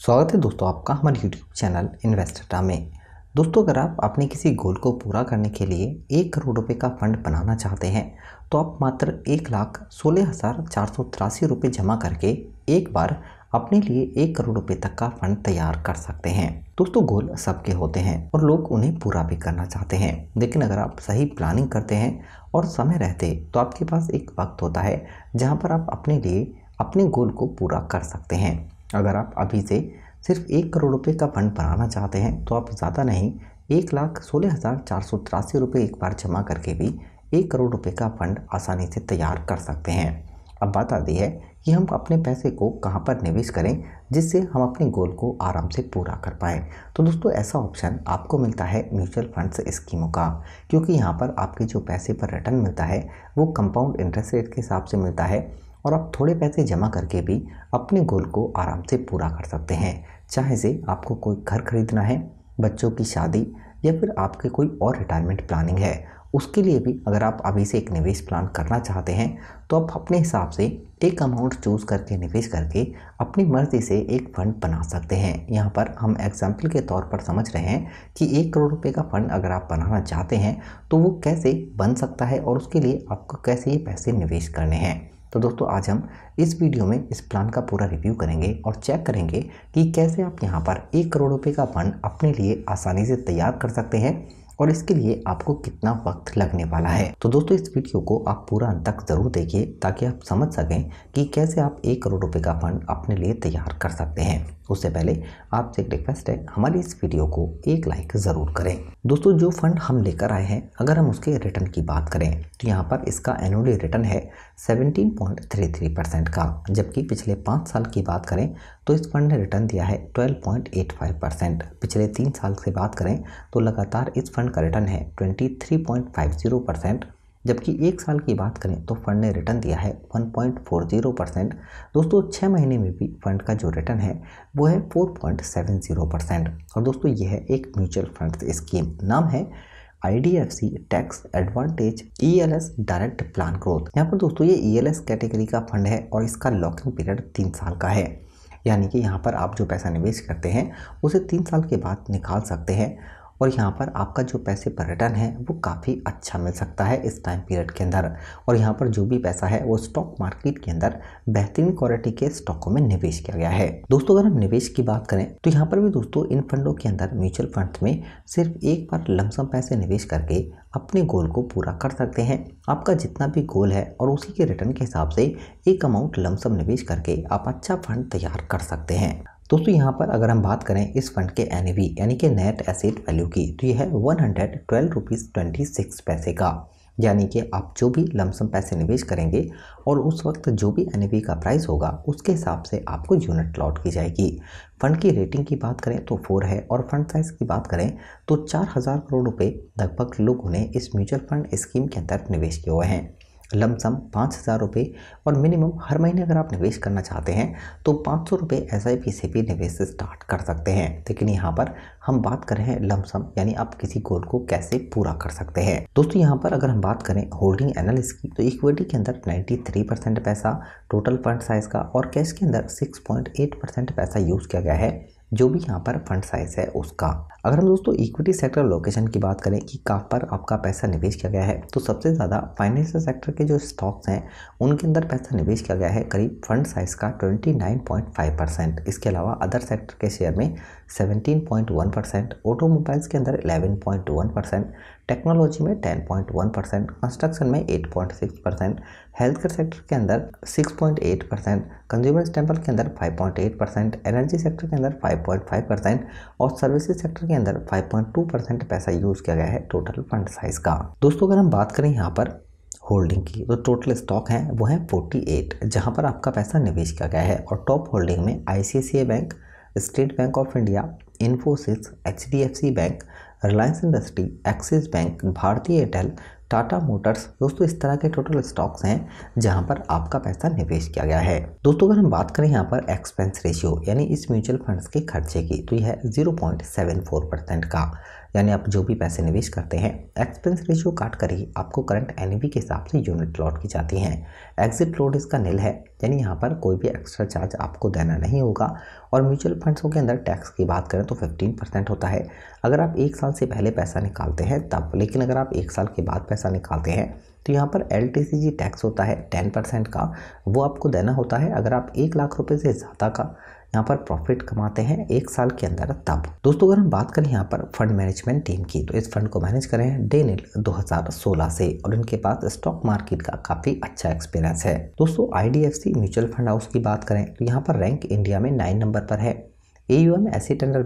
स्वागत है दोस्तों आपका हमारे YouTube चैनल इन्वेस्टा में दोस्तों अगर आप अपने किसी गोल को पूरा करने के लिए एक करोड़ रुपए का फंड बनाना चाहते हैं तो आप मात्र एक लाख सोलह हज़ार चार सौ तिरासी रुपये जमा करके एक बार अपने लिए एक करोड़ रुपए तक का फंड तैयार कर सकते हैं दोस्तों गोल सबके होते हैं और लोग उन्हें पूरा भी करना चाहते हैं लेकिन अगर आप सही प्लानिंग करते हैं और समय रहते तो आपके पास एक वक्त होता है जहाँ पर आप अपने लिए अपने गोल को पूरा कर सकते हैं अगर आप अभी से सिर्फ एक करोड़ रुपये का फंड बनाना चाहते हैं तो आप ज़्यादा नहीं एक लाख सोलह हज़ार चार सौ तिरासी रुपये एक बार जमा करके भी एक करोड़ रुपये का फंड आसानी से तैयार कर सकते हैं अब बात आती है कि हम अपने पैसे को कहाँ पर निवेश करें जिससे हम अपने गोल को आराम से पूरा कर पाएँ तो दोस्तों ऐसा ऑप्शन आपको मिलता है म्यूचुअल फंड्स स्कीमों का क्योंकि यहाँ पर आपके जो पैसे पर रिटर्न मिलता है वो कंपाउंड इंटरेस्ट रेट के हिसाब से मिलता है और आप थोड़े पैसे जमा करके भी अपने गोल को आराम से पूरा कर सकते हैं चाहे से आपको कोई घर खरीदना है बच्चों की शादी या फिर आपके कोई और रिटायरमेंट प्लानिंग है उसके लिए भी अगर आप अभी से एक निवेश प्लान करना चाहते हैं तो आप अपने हिसाब से एक अमाउंट चूज़ करके निवेश करके अपनी मर्ज़ी से एक फ़ंड बना सकते हैं यहाँ पर हम एग्जाम्पल के तौर पर समझ रहे हैं कि एक करोड़ रुपए का फ़ंड अगर आप बनाना चाहते हैं तो वो कैसे बन सकता है और उसके लिए आपको कैसे ये पैसे निवेश करने हैं तो दोस्तों आज हम इस वीडियो में इस प्लान का पूरा रिव्यू करेंगे और चेक करेंगे कि कैसे आप यहाँ पर एक करोड़ रुपये का फंड अपने लिए आसानी से तैयार कर सकते हैं और इसके लिए आपको कितना वक्त लगने वाला है तो दोस्तों इस वीडियो को आप पूरा अंत तक जरूर देखिए ताकि आप समझ सकें कि कैसे आप एक करोड़ रुपए का फंड अपने लिए तैयार कर सकते हैं उससे पहले आपसे एक रिक्वेस्ट है हमारी इस वीडियो को एक लाइक ज़रूर करें दोस्तों जो फंड हम लेकर आए हैं अगर हम उसके रिटर्न की बात करें तो यहाँ पर इसका एनुअली रिटर्न है 17.33 परसेंट का जबकि पिछले पाँच साल की बात करें तो इस फंड ने रिटर्न दिया है 12.85 परसेंट पिछले तीन साल से बात करें तो लगातार इस फंड का रिटर्न है 23.50 परसेंट जबकि एक साल की बात करें तो फंड ने रिटर्न दिया है 1.40 परसेंट दोस्तों छः महीने में भी फंड का जो रिटर्न है वो है 4.70 परसेंट और दोस्तों यह है एक म्यूचुअल फंड स्कीम नाम है IDFC tax advantage ELS direct plan growth यहाँ पर दोस्तों ये ईएलएस e कैटेगरी का फंड है और इसका लॉकिंग पीरियड तीन साल का है यानी कि यहाँ पर आप जो पैसा निवेश करते हैं उसे तीन साल के बाद निकाल सकते हैं और यहाँ पर आपका जो पैसे पर रिटर्न है वो काफ़ी अच्छा मिल सकता है इस टाइम पीरियड के अंदर और यहाँ पर जो भी पैसा है वो स्टॉक मार्केट के अंदर बेहतरीन क्वालिटी के स्टॉकों में निवेश किया गया है दोस्तों अगर हम निवेश की बात करें तो यहाँ पर भी दोस्तों इन फंडों के अंदर म्यूचुअल फंड में सिर्फ एक बार लमसम पैसे निवेश करके अपने गोल को पूरा कर सकते हैं आपका जितना भी गोल है और उसी के रिटर्न के हिसाब से एक अमाउंट लमसम निवेश करके आप अच्छा फंड तैयार कर सकते हैं दोस्तों यहाँ पर अगर हम बात करें इस फंड के एन यानी कि नेट एसेट वैल्यू की तो यह है one hundred twelve rupees twenty six पैसे का यानी कि आप जो भी लमसम पैसे निवेश करेंगे और उस वक्त जो भी एन का प्राइस होगा उसके हिसाब से आपको यूनिट लॉट की जाएगी फंड की रेटिंग की बात करें तो फोर है और फंड साइज की बात करें तो चार हज़ार करोड़ रुपए लगभग लोगों ने इस म्यूचुअल फंड स्कीम के अंदर निवेश किए हुए हैं लमसम पाँच हज़ार रुपये और मिनिमम हर महीने अगर आप निवेश करना चाहते हैं तो पाँच सौ रुपये एस आई पी से भी निवेश स्टार्ट कर सकते हैं लेकिन यहाँ पर हम बात कर रहे हैं लमसम यानी आप किसी गोल को कैसे पूरा कर सकते हैं दोस्तों यहाँ पर अगर हम बात करें होल्डिंग एनालिस की तो इक्विटी के अंदर नाइन्टी थ्री परसेंट पैसा टोटल फंड साइज का और कैश के अंदर सिक्स पॉइंट एट परसेंट पैसा यूज़ किया गया है जो भी यहाँ पर फंड साइज है उसका अगर हम दोस्तों इक्विटी सेक्टर लोकेशन की बात करें कि कहाँ पर आपका पैसा निवेश किया गया है तो सबसे ज़्यादा फाइनेंशियल सेक्टर के जो स्टॉक्स हैं उनके अंदर पैसा निवेश किया गया है करीब फंड साइज का 29.5 परसेंट इसके अलावा अदर सेक्टर के शेयर में 17.1 परसेंट ऑटोमोबाइल्स के अंदर 11.1 परसेंट टेक्नोलॉजी में 10.1 परसेंट कंस्ट्रक्शन में 8.6 परसेंट हेल्थ केयर सेक्टर के अंदर 6.8 परसेंट कंज्यूमर टेम्पल के अंदर 5.8 परसेंट एनर्जी सेक्टर के अंदर 5.5 परसेंट और सर्विसेज सेक्टर के अंदर 5.2 परसेंट पैसा यूज किया गया है टोटल फंड साइज का दोस्तों अगर हम बात करें यहाँ पर होल्डिंग की तो टोटल स्टॉक है वो है 48 एट जहाँ पर आपका पैसा निवेश किया गया है और टॉप होल्डिंग में I bank State Bank of India Infosys H bank Reliance industry Axis Bank Bharti Airtel Tata Motors दोस्तों इस तरह के टोटल स्टॉक्स हैं जहां पर आपका पैसा निवेश किया गया है दोस्तों अगर हम बात करें यहाँ पर एक्सपेंस रेशियो यानी इस म्यूचुअल फंड्स के खर्चे की तो यह zero point seven four percent का यानी आप जो भी पैसे निवेश करते हैं एक्सपेंस रेशियो काट कर ही आपको करंट एन e के हिसाब से यूनिट लॉट की जाती हैं एग्जिट लोड इसका नील है यानी यहाँ पर कोई भी एक्स्ट्रा चार्ज आपको देना नहीं होगा और म्यूचुअल फंड्सों के अंदर टैक्स की बात करें तो 15 परसेंट होता है अगर आप एक साल से पहले पैसा निकालते हैं तब लेकिन अगर आप एक साल के बाद पैसा पैसा निकालते हैं तो यहाँ पर एल टैक्स होता है टेन परसेंट का वो आपको देना होता है अगर आप एक लाख रुपये से ज़्यादा का यहाँ पर प्रॉफिट कमाते हैं एक साल के अंदर तब दोस्तों अगर हम बात करें यहाँ पर फंड मैनेजमेंट टीम की तो इस फंड को मैनेज करें हैं डेनिल 2016 से और इनके पास स्टॉक मार्केट का काफ़ी अच्छा एक्सपीरियंस है दोस्तों आईडीएफसी म्यूचुअल फंड हाउस की बात करें तो यहाँ पर रैंक इंडिया में नाइन नंबर पर है ए यू एम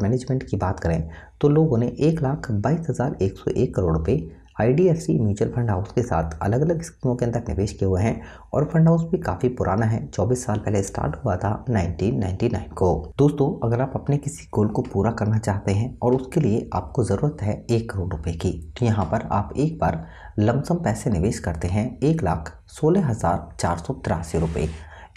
मैनेजमेंट की बात करें तो लोगों ने एक लाख बाईस हज़ार एक सौ एक करोड़ रुपये आई म्यूचुअल फंड हाउस के साथ अलग अलग स्कीमों के अंदर निवेश किए हुए हैं और फंड हाउस भी काफ़ी पुराना है 24 साल पहले स्टार्ट हुआ था 1999 को दोस्तों अगर आप अपने किसी गोल को पूरा करना चाहते हैं और उसके लिए आपको ज़रूरत है एक करोड़ रुपये की तो यहाँ पर आप एक बार लमसम पैसे निवेश करते हैं एक लाख सोलह हज़ार चार सौ तिरासी रुपये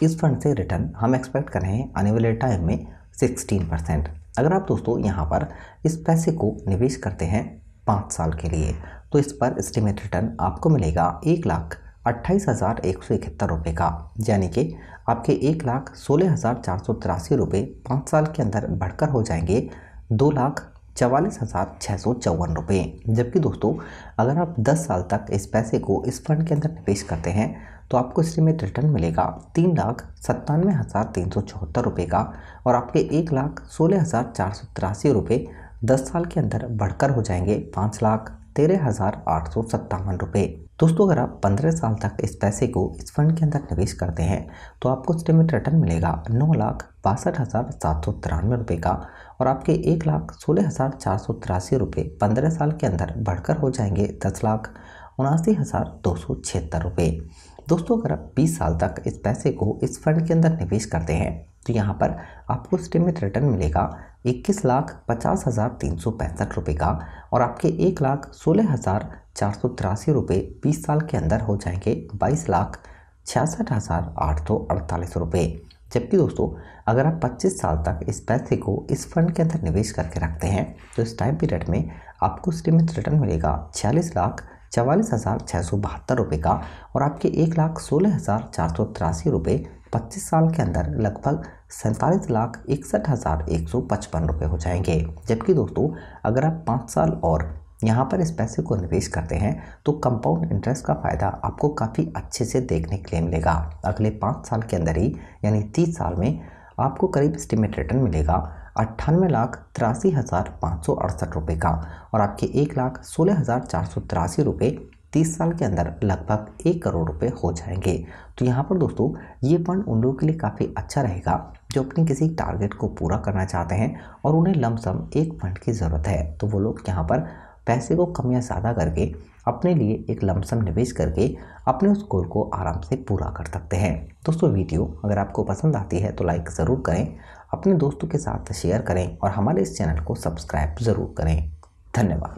इस फंड से रिटर्न हम एक्सपेक्ट कर रहे हैं आने वाले टाइम में सिक्सटीन परसेंट अगर आप दोस्तों यहाँ पर इस पैसे को निवेश करते हैं पाँच साल के लिए तो इस पर एस्टिमेट रिटर्न आपको मिलेगा एक लाख अट्ठाईस हज़ार एक सौ इकहत्तर रुपये का यानी कि आपके एक लाख सोलह हज़ार चार सौ तिरासी रुपये पाँच साल के अंदर बढ़कर हो जाएंगे दो लाख चवालीस हज़ार छः सौ चौवन रुपये जबकि दोस्तों अगर आप दस साल तक इस पैसे को इस फंड के अंदर निवेश करते हैं तो आपको एस्टिमेट रिटर्न मिलेगा तीन लाख सत्तानवे हज़ार तीन सौ चौहत्तर रुपये का और आपके एक लाख सोलह हज़ार चार सौ तिरासी रुपये दस साल के अंदर बढ़कर हो जाएंगे पाँच लाख तेरह हज़ार आठ सौ सत्तावन रुपये दोस्तों अगर आप पंद्रह साल तक इस पैसे को इस फंड के अंदर निवेश करते हैं तो आपको स्टेमेट रिटर्न मिलेगा नौ लाख बासठ हज़ार सात सौ तिरानवे रुपये का और आपके एक लाख सोलह हज़ार चार सौ तिरासी रुपये पंद्रह साल के अंदर बढ़कर हो जाएंगे दस लाख उनासी हज़ार दो सौ छिहत्तर रुपये दोस्तों अगर आप 20 साल तक इस पैसे को इस फंड के अंदर निवेश करते हैं तो यहाँ पर आपको स्टेमिट रिटर्न मिलेगा इक्कीस लाख पचास हज़ार तीन सौ पैंसठ रुपये का और आपके एक लाख सोलह हज़ार चार सौ तिरासी रुपये बीस साल के अंदर हो जाएंगे बाईस लाख छियासठ हज़ार आठ सौ अड़तालीस रुपये जबकि दोस्तों अगर आप 25 साल तक इस पैसे को इस फंड के अंदर निवेश करके रखते हैं तो इस टाइम पीरियड में आपको सीमित रिटर्न मिलेगा छियालीस लाख चवालीस हज़ार छः सौ बहत्तर रुपये का और आपके एक लाख सोलह हज़ार चार सौ तिरासी रुपये पच्चीस साल के अंदर लगभग सैंतालीस लाख इकसठ हज़ार एक सौ पचपन रुपये हो जाएंगे जबकि दोस्तों अगर आप पाँच साल और यहाँ पर इस पैसे को निवेश करते हैं तो कंपाउंड इंटरेस्ट का फ़ायदा आपको काफ़ी अच्छे से देखने के लिए मिलेगा अगले पाँच साल के अंदर ही यानी तीस साल में आपको करीब एस्टिमेट रिटर्न मिलेगा अट्ठानवे लाख तिरासी हज़ार पाँच सौ अड़सठ रुपये का और आपके एक लाख सोलह हज़ार चार सौ तिरासी रुपये तीस साल के अंदर लगभग एक करोड़ रुपए हो जाएंगे तो यहाँ पर दोस्तों ये फंड उन लोगों के लिए काफ़ी अच्छा रहेगा जो अपने किसी टारगेट को पूरा करना चाहते हैं और उन्हें लमसम एक फंड की ज़रूरत है तो वो लोग यहाँ पर पैसे को कम या ज़्यादा करके अपने लिए एक लमसम निवेश करके अपने उस गोल को आराम से पूरा कर सकते हैं दोस्तों वीडियो अगर आपको पसंद आती है तो लाइक ज़रूर करें अपने दोस्तों के साथ शेयर करें और हमारे इस चैनल को सब्सक्राइब ज़रूर करें धन्यवाद